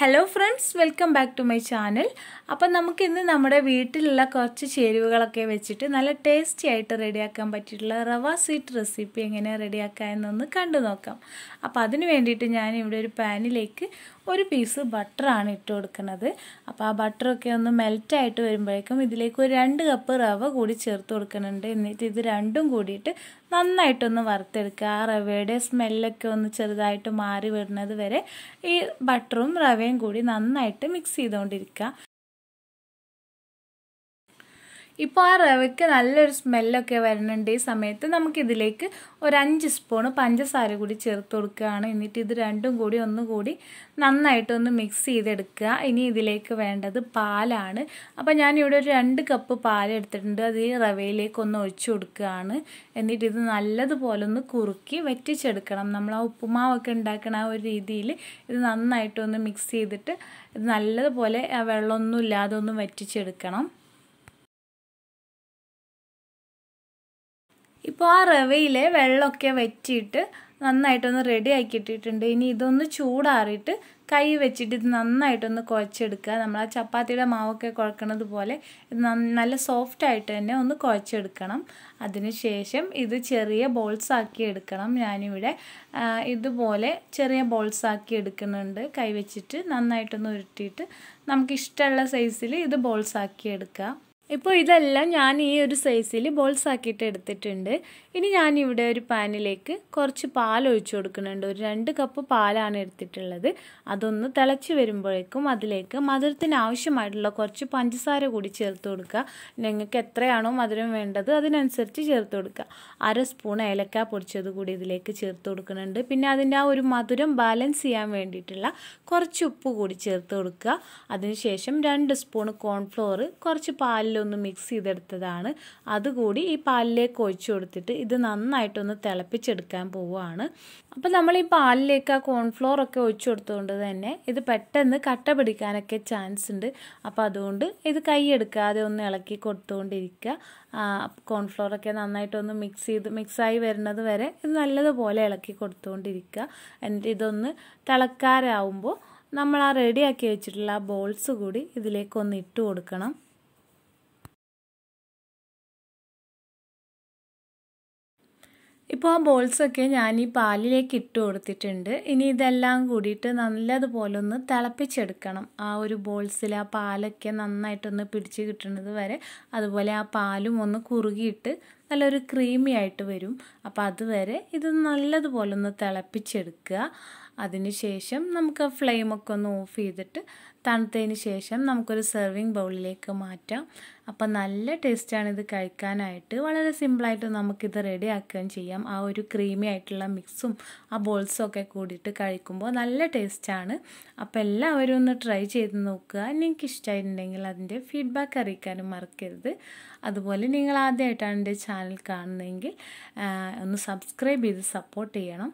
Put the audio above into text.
hello friends welcome back to my channel അപ്പം നമുക്കിന്ന് നമ്മുടെ വീട്ടിലുള്ള കുറച്ച് ചേരുവകളൊക്കെ വെച്ചിട്ട് നല്ല ടേസ്റ്റി ആയിട്ട് റെഡിയാക്കാൻ പറ്റിയിട്ടുള്ള റവ സ്വീറ്റ് റെസിപ്പി എങ്ങനെ റെഡിയാക്കാം എന്നൊന്ന് കണ്ടു നോക്കാം അപ്പോൾ അതിന് വേണ്ടിയിട്ട് ഞാൻ ഇവിടെ ഒരു പാനിലേക്ക് ഒരു പീസ് ബട്ടറാണ് ഇട്ട് കൊടുക്കുന്നത് അപ്പോൾ ആ ബട്ടറൊക്കെ ഒന്ന് മെൽറ്റായിട്ട് വരുമ്പോഴേക്കും ഇതിലേക്ക് ഒരു രണ്ട് കപ്പ് റവ കൂടി ചേർത്ത് കൊടുക്കുന്നുണ്ട് എന്നിട്ട് ഇത് രണ്ടും കൂടിയിട്ട് നന്നായിട്ടൊന്ന് വറുത്തെടുക്കുക ആ റവയുടെ സ്മെല്ലൊക്കെ ഒന്ന് ചെറുതായിട്ട് മാറി വരുന്നത് വരെ ഈ ബട്ടറും റവയും കൂടി നന്നായിട്ട് മിക്സ് ചെയ്തുകൊണ്ടിരിക്കുക ഇപ്പോൾ ആ റവയ്ക്ക് നല്ലൊരു സ്മെല്ലൊക്കെ വരുന്നുണ്ട് ഈ സമയത്ത് നമുക്കിതിലേക്ക് ഒരു അഞ്ച് സ്പൂണ് പഞ്ചസാര കൂടി ചേർത്ത് കൊടുക്കുകയാണ് എന്നിട്ട് ഇത് രണ്ടും കൂടി ഒന്നുകൂടി നന്നായിട്ടൊന്ന് മിക്സ് ചെയ്തെടുക്കുക ഇനി ഇതിലേക്ക് വേണ്ടത് പാലാണ് അപ്പോൾ ഞാനിവിടെ ഒരു രണ്ട് കപ്പ് പാൽ എടുത്തിട്ടുണ്ട് അത് ഈ റവയിലേക്ക് ഒന്ന് ഒഴിച്ചു കൊടുക്കുകയാണ് എന്നിട്ട് ഇത് നല്ലതുപോലെ ഒന്ന് കുറുക്കി വറ്റിച്ചെടുക്കണം നമ്മൾ ആ ഉപ്പുമാവൊക്കെ ഉണ്ടാക്കണ ആ ഒരു രീതിയിൽ ഇത് നന്നായിട്ടൊന്ന് മിക്സ് ചെയ്തിട്ട് ഇത് നല്ലതുപോലെ വെള്ളമൊന്നും ഇല്ലാതെ ഒന്ന് വറ്റിച്ചെടുക്കണം ഇപ്പോൾ ആ റവയിൽ വെള്ളമൊക്കെ വെച്ചിട്ട് നന്നായിട്ടൊന്ന് റെഡി ഇട്ടിട്ടുണ്ട് ഇനി ഇതൊന്ന് ചൂടാറിയിട്ട് കൈ വെച്ചിട്ട് ഇത് നന്നായിട്ടൊന്ന് കുഴച്ചെടുക്കുക നമ്മൾ ആ ചപ്പാത്തിയുടെ മാവൊക്കെ കുഴക്കണത് പോലെ ഇത് നല്ല സോഫ്റ്റായിട്ട് തന്നെ ഒന്ന് കുഴച്ചെടുക്കണം അതിനുശേഷം ഇത് ചെറിയ ബോൾസ് ആക്കി എടുക്കണം ഞാനിവിടെ ഇതുപോലെ ചെറിയ ബോൾസ് ആക്കി എടുക്കുന്നുണ്ട് കൈ വെച്ചിട്ട് നന്നായിട്ടൊന്ന് ഉരുട്ടിയിട്ട് നമുക്കിഷ്ടമുള്ള സൈസിൽ ഇത് ബോൾസ് ആക്കി എടുക്കാം ഇപ്പോൾ ഇതെല്ലാം ഞാൻ ഈ ഒരു സൈസിൽ ബോൾസ് ആക്കിയിട്ട് എടുത്തിട്ടുണ്ട് ഇനി ഞാൻ ഇവിടെ ഒരു പാനിലേക്ക് കുറച്ച് പാൽ ഒഴിച്ചു കൊടുക്കുന്നുണ്ട് ഒരു രണ്ട് കപ്പ് പാലാണ് എടുത്തിട്ടുള്ളത് അതൊന്ന് തിളച്ച് വരുമ്പോഴേക്കും അതിലേക്ക് മധുരത്തിന് ആവശ്യമായിട്ടുള്ള കുറച്ച് പഞ്ചസാര കൂടി ചേർത്ത് കൊടുക്കുക നിങ്ങൾക്ക് എത്രയാണോ മധുരം വേണ്ടത് അതിനനുസരിച്ച് ചേർത്ത് കൊടുക്കുക അര സ്പൂൺ ഏലക്ക പൊടിച്ചത് കൂടി ഇതിലേക്ക് ചേർത്ത് കൊടുക്കുന്നുണ്ട് പിന്നെ അതിൻ്റെ ആ ഒരു മധുരം ബാലൻസ് ചെയ്യാൻ വേണ്ടിയിട്ടുള്ള കുറച്ച് ഉപ്പ് കൂടി ചേർത്ത് കൊടുക്കുക അതിനുശേഷം രണ്ട് സ്പൂൺ കോൺഫ്ലോർ കുറച്ച് പാലിൽ ഒന്ന് മിക്സ് ചെയ്തെടുത്തതാണ് അതുകൂടി ഈ പാലിലേക്ക് ഒഴിച്ചു കൊടുത്തിട്ട് ഇത് നന്നായിട്ടൊന്ന് തിളപ്പിച്ചെടുക്കാൻ പോവുകയാണ് അപ്പോൾ നമ്മൾ ഈ പാലിലേക്ക് ആ കോൺഫ്ലോർ ഒക്കെ ഒഴിച്ചു കൊടുത്തുകൊണ്ട് തന്നെ ഇത് പെട്ടെന്ന് കട്ട പിടിക്കാനൊക്കെ ചാൻസ് ഉണ്ട് അപ്പോൾ അതുകൊണ്ട് ഇത് കൈ എടുക്കാതെ ഒന്ന് ഇളക്കി കൊടുത്തുകൊണ്ടിരിക്കുക കോൺഫ്ലോറൊക്കെ നന്നായിട്ടൊന്ന് മിക്സ് ചെയ്ത് മിക്സായി വരുന്നത് വരെ ഇത് നല്ലതുപോലെ ഇളക്കി കൊടുത്തുകൊണ്ടിരിക്കുക എന്നിട്ട് ഇതൊന്ന് തിളക്കാരാവുമ്പോൾ നമ്മൾ ആ റെഡിയാക്കി വെച്ചിട്ടുള്ള ആ ബോൾസ് കൂടി ഇതിലേക്കൊന്ന് ഇട്ട് കൊടുക്കണം ഇപ്പോൾ ആ ബോൾസൊക്കെ ഞാൻ ഈ പാലിലേക്ക് ഇട്ട് കൊടുത്തിട്ടുണ്ട് ഇനി ഇതെല്ലാം കൂടിയിട്ട് നല്ലതുപോലെ ഒന്ന് തിളപ്പിച്ചെടുക്കണം ആ ഒരു ബോൾസിൽ ആ പാലൊക്കെ നന്നായിട്ടൊന്ന് പിടിച്ച് കിട്ടുന്നത് വരെ അതുപോലെ ആ പാലും ഒന്ന് കുറുകിയിട്ട് നല്ലൊരു ക്രീമി ആയിട്ട് വരും അപ്പോൾ അതുവരെ ഇത് നല്ലതുപോലെ ഒന്ന് തിളപ്പിച്ചെടുക്കുക അതിനുശേഷം നമുക്ക് ഫ്ലെയിമൊക്കെ ഒന്ന് ഓഫ് ചെയ്തിട്ട് തണുത്തതിന് ശേഷം നമുക്കൊരു സെർവിങ് ബൗളിലേക്ക് മാറ്റാം അപ്പോൾ നല്ല ടേസ്റ്റാണ് ഇത് കഴിക്കാനായിട്ട് വളരെ സിമ്പിളായിട്ട് നമുക്കിത് റെഡി ആക്കുകയും ചെയ്യാം ആ ഒരു ക്രീമി ആയിട്ടുള്ള മിക്സും ആ ബോൾസും ഒക്കെ കൂടിയിട്ട് കഴിക്കുമ്പോൾ നല്ല ടേസ്റ്റാണ് അപ്പോൾ എല്ലാവരും ഒന്ന് ട്രൈ ചെയ്ത് നോക്കുക നിങ്ങൾക്ക് ഇഷ്ടമായിട്ടുണ്ടെങ്കിൽ അതിൻ്റെ ഫീഡ്ബാക്ക് അറിയിക്കാനും മറക്കരുത് അതുപോലെ നിങ്ങൾ ആദ്യമായിട്ടാണ് എൻ്റെ ചാനൽ കാണുന്നതെങ്കിൽ ഒന്ന് സബ്സ്ക്രൈബ് ചെയ്ത് സപ്പോർട്ട് ചെയ്യണം